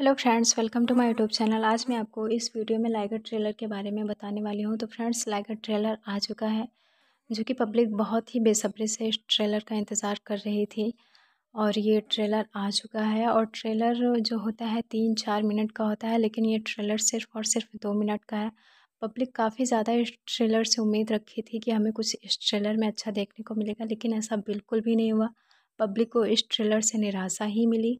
hello friends welcome to my YouTube channel आज मैं आपको इस वीडियो में लाइगर ट्रेलर के बारे में बताने वाली हूँ तो फ्रेंड्स लाइगर ट्रेलर आ चुका है जो कि पब्लिक बहुत ही बेसब्री से इस ट्रेलर का इंतज़ार कर रही थी और ये ट्रेलर आ चुका है और ट्रेलर जो होता है तीन चार मिनट का होता है लेकिन ये ट्रेलर सिर्फ और सिर्फ दो मिनट का है पब्लिक काफ़ी ज़्यादा इस ट्रेलर से उम्मीद रखी थी कि हमें कुछ इस ट्रेलर में अच्छा देखने को मिलेगा लेकिन ऐसा बिल्कुल भी नहीं हुआ पब्लिक को इस ट्रेलर से निराशा ही मिली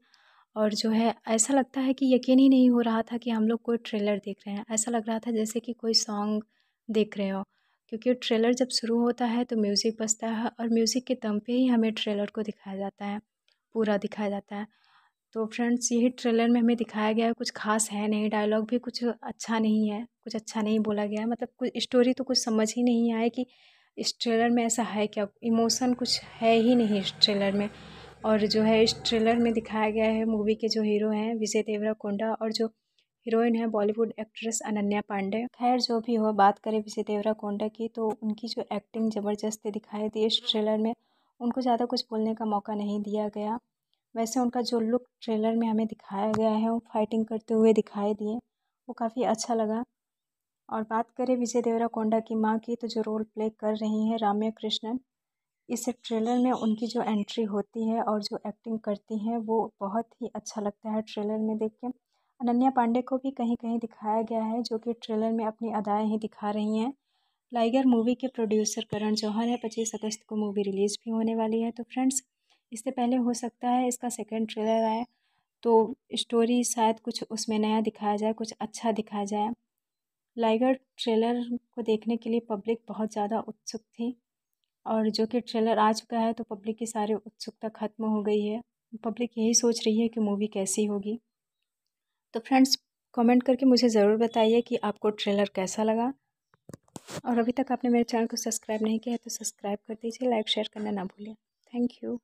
और जो है ऐसा लगता है कि यकीन ही नहीं हो रहा था कि हम लोग कोई ट्रेलर देख रहे हैं ऐसा लग रहा था जैसे कि कोई सॉन्ग देख रहे हो क्योंकि ट्रेलर जब शुरू होता है तो म्यूज़िक बजता है और म्यूज़िक के दम पे ही हमें ट्रेलर को दिखाया जाता है पूरा दिखाया जाता है तो फ्रेंड्स यही ट्रेलर में हमें दिखाया गया है कुछ खास है नहीं डायलॉग भी कुछ अच्छा नहीं है कुछ अच्छा नहीं बोला गया है मतलब कुछ स्टोरी तो कुछ समझ ही नहीं आए कि इस ट्रेलर में ऐसा है क्या इमोशन कुछ है ही नहीं इस ट्रेलर में और जो है इस ट्रेलर में दिखाया गया है मूवी के जो हीरो हैं विजय देवरा कोंडा और जो हीरोइन है बॉलीवुड एक्ट्रेस अनन्या पांडे खैर जो भी हो बात करें विजय देवरा कोंडा की तो उनकी जो एक्टिंग ज़बरदस्त दिखाई दी इस ट्रेलर में उनको ज़्यादा कुछ बोलने का मौका नहीं दिया गया वैसे उनका जो लुक ट्रेलर में हमें दिखाया गया है वो फाइटिंग करते हुए दिखाई दिए वो काफ़ी अच्छा लगा और बात करें विजय देवरा कोंडा की माँ की तो जो रोल प्ले कर रही हैं राम्या कृष्णन इस ट्रेलर में उनकी जो एंट्री होती है और जो एक्टिंग करती हैं वो बहुत ही अच्छा लगता है ट्रेलर में देख के अनन्या पांडे को भी कहीं कहीं दिखाया गया है जो कि ट्रेलर में अपनी अदाएँ ही दिखा रही हैं लाइगर मूवी के प्रोड्यूसर करण जौहर है पच्चीस अगस्त को मूवी रिलीज़ भी होने वाली है तो फ्रेंड्स इससे पहले हो सकता है इसका सेकेंड ट्रेलर आए तो स्टोरी शायद कुछ उसमें नया दिखाया जाए कुछ अच्छा दिखाया जाए लाइगर ट्रेलर को देखने के लिए पब्लिक बहुत ज़्यादा उत्सुक थी और जो कि ट्रेलर आ चुका है तो पब्लिक की सारी उत्सुकता ख़त्म हो गई है पब्लिक यही सोच रही है कि मूवी कैसी होगी तो फ्रेंड्स कमेंट करके मुझे ज़रूर बताइए कि आपको ट्रेलर कैसा लगा और अभी तक आपने मेरे चैनल को सब्सक्राइब नहीं किया है तो सब्सक्राइब कर दीजिए लाइक शेयर करना ना भूलें थैंक यू